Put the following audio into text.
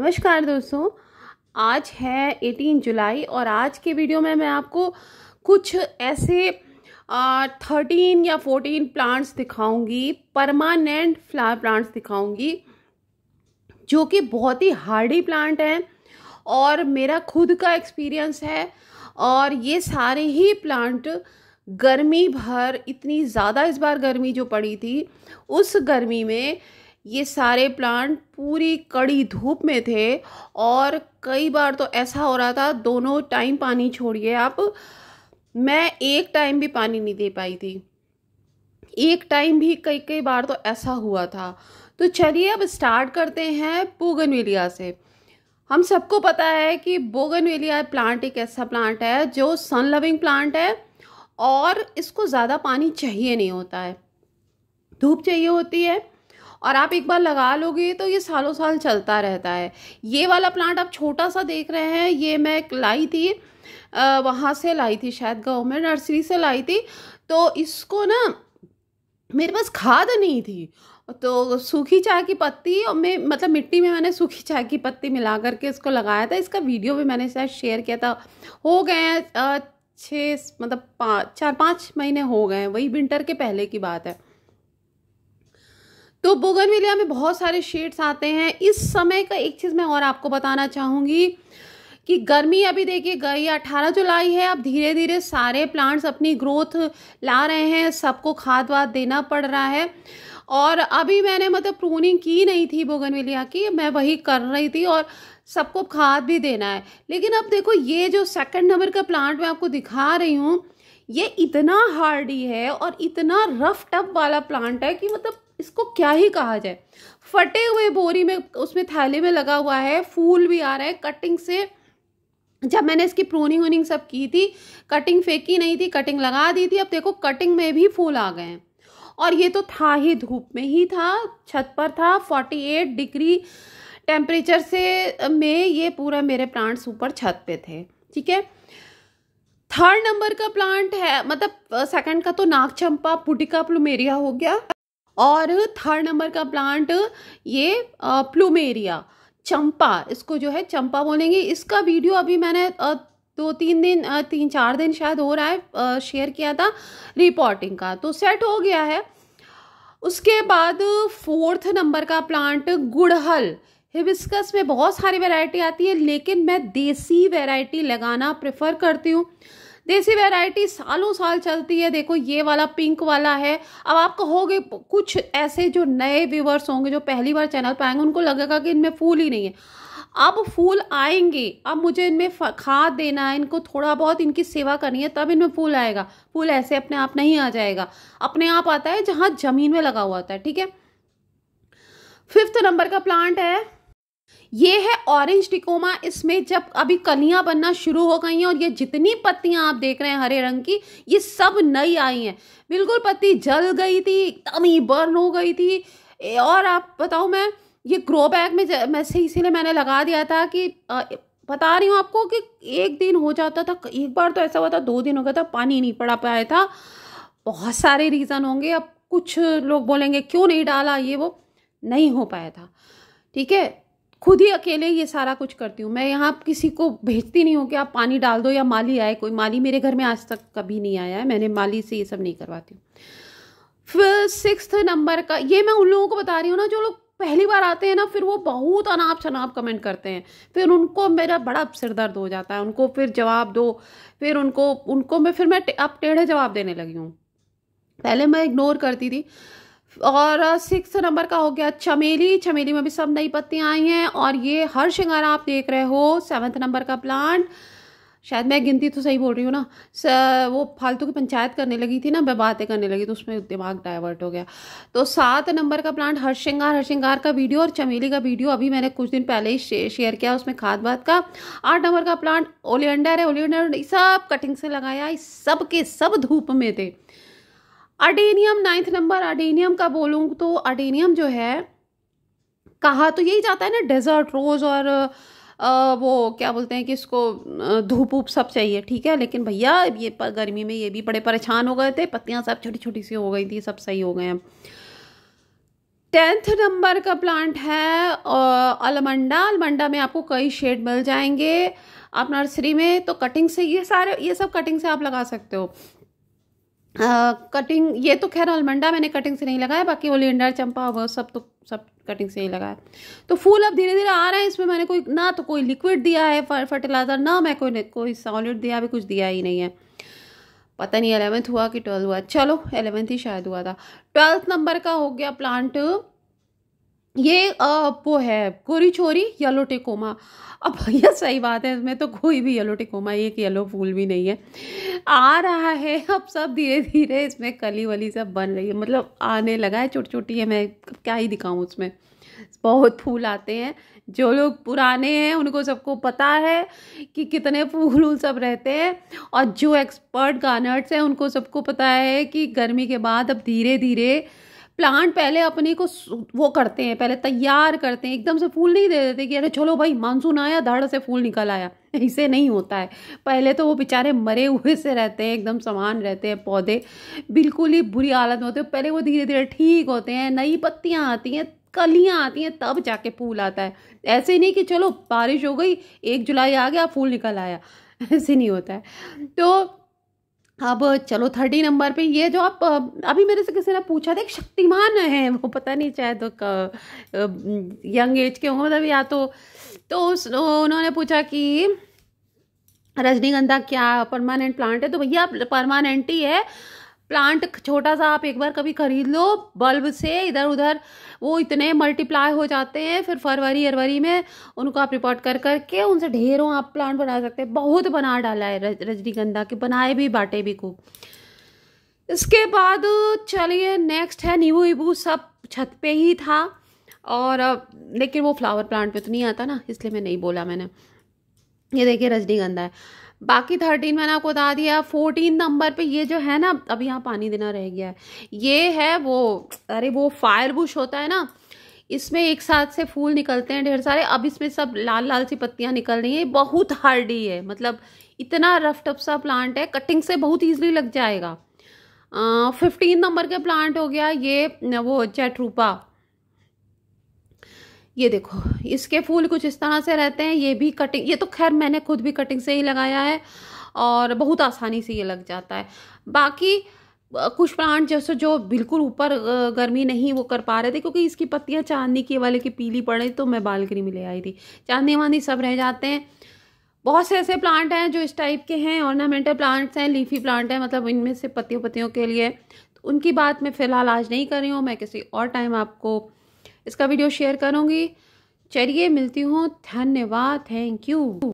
नमस्कार दोस्तों आज है 18 जुलाई और आज के वीडियो में मैं आपको कुछ ऐसे थर्टीन या फोर्टीन प्लांट्स दिखाऊंगी परमानेंट फ्लावर प्लांट्स दिखाऊंगी जो कि बहुत ही हार्डी प्लांट हैं और मेरा खुद का एक्सपीरियंस है और ये सारे ही प्लांट गर्मी भर इतनी ज़्यादा इस बार गर्मी जो पड़ी थी उस गर्मी में ये सारे प्लांट पूरी कड़ी धूप में थे और कई बार तो ऐसा हो रहा था दोनों टाइम पानी छोड़िए आप मैं एक टाइम भी पानी नहीं दे पाई थी एक टाइम भी कई कई बार तो ऐसा हुआ था तो चलिए अब स्टार्ट करते हैं बोगनवेलिया से हम सबको पता है कि बोगनवेलिया प्लांट एक ऐसा प्लांट है जो सन लविंग प्लांट है और इसको ज़्यादा पानी चाहिए नहीं होता है धूप चाहिए होती है और आप एक बार लगा लोगे तो ये सालों साल चलता रहता है ये वाला प्लांट आप छोटा सा देख रहे हैं ये मैं लाई थी वहाँ से लाई थी शायद गाँव में नर्सरी से लाई थी तो इसको ना मेरे पास खाद नहीं थी तो सूखी चाय की पत्ती और मैं मतलब मिट्टी में मैंने सूखी चाय की पत्ती मिला करके इसको लगाया था इसका वीडियो भी मैंने शायद शेयर किया था हो गए हैं छः मतलब पाँच चार पाँच महीने हो गए हैं वही विंटर के पहले की बात है तो बोगनविलिया में बहुत सारे शेड्स आते हैं इस समय का एक चीज़ मैं और आपको बताना चाहूँगी कि गर्मी अभी देखिए गई 18 जुलाई है अब धीरे धीरे सारे प्लांट्स अपनी ग्रोथ ला रहे हैं सबको खाद वाद देना पड़ रहा है और अभी मैंने मतलब प्रूनिंग की नहीं थी बोगनविलिया की मैं वही कर रही थी और सबको खाद भी देना है लेकिन अब देखो ये जो सेकंड नंबर का प्लांट मैं आपको दिखा रही हूँ ये इतना हार्डी है और इतना रफ टप वाला प्लांट है कि मतलब इसको क्या ही कहा जाए फटे हुए बोरी में उसमें थैले में लगा हुआ है फूल भी आ रहा है कटिंग से जब मैंने इसकी प्रोनिंग वोनिंग सब की थी कटिंग फेंकी नहीं थी कटिंग लगा दी थी अब देखो कटिंग में भी फूल आ गए हैं और ये तो था ही धूप में ही था छत पर था 48 डिग्री टेम्परेचर से में ये पूरा मेरे प्लांट्स ऊपर छत पे थे ठीक है थर्ड नंबर का प्लांट है मतलब सेकंड का तो नाग चंपा पुटिका प्लूमेरिया हो गया और थर्ड नंबर का प्लांट ये प्लूमेरिया चंपा इसको जो है चंपा बोलेंगे इसका वीडियो अभी मैंने दो तीन दिन तीन चार दिन शायद हो रहा है शेयर किया था रिपोर्टिंग का तो सेट हो गया है उसके बाद फोर्थ नंबर का प्लांट गुड़हल हिबिस्कस में बहुत सारी वैरायटी आती है लेकिन मैं देसी वैरायटी लगाना प्रेफर करती हूँ देसी वैरायटी सालों साल चलती है देखो ये वाला पिंक वाला है अब आप कहोगे कुछ ऐसे जो नए व्यूवर्स होंगे जो पहली बार चैनल पर आएंगे उनको लगेगा कि इनमें फूल ही नहीं है अब फूल आएंगे अब मुझे इनमें खाद देना है इनको थोड़ा बहुत इनकी सेवा करनी है तब इनमें फूल आएगा फूल ऐसे अपने आप नहीं आ जाएगा अपने आप आता है जहाँ ज़मीन में लगा हुआ होता है ठीक है फिफ्थ नंबर का प्लांट है ये है ऑरेंज टिकोमा इसमें जब अभी कलियां बनना शुरू हो गई हैं और ये जितनी पत्तियां आप देख रहे हैं हरे रंग की ये सब नई आई हैं बिल्कुल पत्ती जल गई थी एकदम ही बर्न हो गई थी और आप बताओ मैं ये ग्रो बैग में वैसे इसीलिए मैंने लगा दिया था कि आ, बता रही हूँ आपको कि एक दिन हो जाता था एक बार तो ऐसा हुआ था दो दिन हो गया था पानी नहीं पड़ा पाया था बहुत सारे रीज़न होंगे अब कुछ लोग बोलेंगे क्यों नहीं डाला ये वो नहीं हो पाया था ठीक है खुद ही अकेले ये सारा कुछ करती हूँ मैं यहाँ किसी को भेजती नहीं हूँ कि आप पानी डाल दो या माली आए कोई माली मेरे घर में आज तक कभी नहीं आया है मैंने माली से ये सब नहीं करवाती हूँ फिर सिक्स नंबर का ये मैं उन लोगों को बता रही हूँ ना जो लोग पहली बार आते हैं ना फिर वो बहुत अनाप शनाप कमेंट करते हैं फिर उनको मेरा बड़ा सिर दर्द हो जाता है उनको फिर जवाब दो फिर उनको उनको मैं फिर मैं अब टेढ़े जवाब देने लगी हूँ पहले मैं इग्नोर करती थी और सिक्स नंबर का हो गया चमेली चमेली में भी सब नई पत्तियां आई हैं और ये हर शिंगारा आप देख रहे हो सेवन्थ नंबर का प्लांट शायद मैं गिनती तो सही बोल रही हूँ ना स, वो फालतू की पंचायत करने लगी थी ना मैं बातें करने लगी तो उसमें दिमाग डाइवर्ट हो गया तो सात नंबर का प्लांट हर हर श्रृंगार का वीडियो और चमेली का वीडियो अभी मैंने कुछ दिन पहले ही शेयर किया उसमें खाद बात का आठ नंबर का प्लांट ओलियंडर है ओलियंडर सब कटिंग से लगाया सब के सब धूप में थे अडेनियम नाइन्थ नंबर अडेनियम का बोलूँ तो अडेनियम जो है कहा तो यही जाता है ना डेजर्ट रोज़ और आ, वो क्या बोलते हैं कि इसको धूप ऊप सब चाहिए ठीक है लेकिन भैया ये पर गर्मी में ये भी बड़े परेशान हो गए थे पत्तियां सब छोटी छोटी सी हो गई थी सब सही हो गए हैं टेंथ नंबर का प्लांट है अलमंडा अलमंडा में आपको कई शेड मिल जाएंगे आप नर्सरी में तो कटिंग से ये सारे ये सब कटिंग से आप लगा सकते हो कटिंग ये तो खैर अलमंडा मैंने कटिंग से नहीं लगाया बाकी ओलिएंडर चंपा वो सब तो सब कटिंग से ही लगाया तो फूल अब धीरे धीरे आ रहे हैं इसमें मैंने कोई ना तो कोई लिक्विड दिया है फर्टिलाइज़र ना मैं कोई कोई सॉलिड दिया अभी कुछ दिया ही नहीं है पता नहीं अलेवेंथ हुआ कि ट्वेल्थ हुआ चलो एलेवेंथ ही शायद हुआ था ट्वेल्थ नंबर का हो गया प्लांट ये आ, वो है गोरी छोरी येलो टिकोमा अब भैया सही बात है इसमें तो कोई भी येलो टिकोमा एक येलो फूल भी नहीं है आ रहा है अब सब धीरे धीरे इसमें कली वली सब बन रही है मतलब आने लगा है छोटी छोटी है मैं क्या ही दिखाऊँ उसमें बहुत फूल आते हैं जो लोग पुराने हैं उनको सबको पता है कि कितने फूल उल सब रहते हैं और जो एक्सपर्ट गार्नर्स हैं उनको सबको पता है कि गर्मी के बाद अब धीरे धीरे प्लांट पहले अपने को वो करते हैं पहले तैयार करते हैं एकदम से फूल नहीं दे देते कि अरे चलो भाई मानसून आया धड़ से फूल निकल आया इसे नहीं होता है पहले तो वो बेचारे मरे हुए से रहते हैं एकदम समान रहते हैं पौधे बिल्कुल ही बुरी हालत में होते हैं पहले वो धीरे धीरे ठीक होते हैं नई पत्तियाँ आती हैं कलियाँ आती हैं तब जाके फूल आता है ऐसे नहीं कि चलो बारिश हो गई एक जुलाई आ गया फूल निकल आया ऐसे नहीं होता है तो अब चलो थर्टी नंबर पे ये जो आप अभी मेरे से किसी ने पूछा था एक शक्तिमान है वो पता नहीं चाहे तो यंग एज के हों मतलब या तो तो, तो उन्होंने पूछा कि रजनीगंधा क्या परमानेंट प्लांट है तो भैया परमानेंट ही है प्लांट छोटा सा आप एक बार कभी खरीद लो बल्ब से इधर उधर वो इतने मल्टीप्लाई हो जाते हैं फिर फरवरी अरवरी में उनको आप रिपोर्ट कर करके उनसे ढेरों आप प्लांट बना सकते हैं बहुत बना डाला है रज, रजनीगंधा के बनाए भी बाटे भी खूब इसके बाद चलिए नेक्स्ट है नींबू वीबू सब छत पे ही था और लेकिन वो फ्लावर प्लांट पे तो नहीं आता ना इसलिए मैं नहीं बोला मैंने ये देखिए रजनीगंधा है बाकी थर्टीन मैंने आपको बता दिया फोर्टीन नंबर पे ये जो है ना अब यहाँ पानी देना रह गया है ये है वो अरे वो फायर बुश होता है ना इसमें एक साथ से फूल निकलते हैं ढेर सारे अब इसमें सब लाल लाल सी पत्तियाँ निकल रही हैं बहुत हार्डी है मतलब इतना रफ टफ सा प्लांट है कटिंग से बहुत ईजिली लग जाएगा फिफ्टीन नंबर के प्लांट हो गया ये वो चैट्रूपा ये देखो इसके फूल कुछ इस तरह से रहते हैं ये भी कटिंग ये तो खैर मैंने खुद भी कटिंग से ही लगाया है और बहुत आसानी से ये लग जाता है बाकी कुछ प्लांट जैसे जो बिल्कुल ऊपर गर्मी नहीं वो कर पा रहे थे क्योंकि इसकी पत्तियाँ चांदनी के वाले की पीली पड़ रही तो मैं बालकनी में ले आई थी चांदनी वांदी सब रह जाते हैं बहुत से ऐसे प्लांट हैं जो इस टाइप के हैं ऑर्नामेंटल प्लांट्स हैं लीफी प्लांट हैं मतलब इनमें से पत्तियों पत्तियों के लिए तो उनकी बात मैं फ़िलहाल आज नहीं कर रही हूँ मैं किसी और टाइम आपको इसका वीडियो शेयर करूँगी चलिए मिलती हूँ धन्यवाद थैंक यू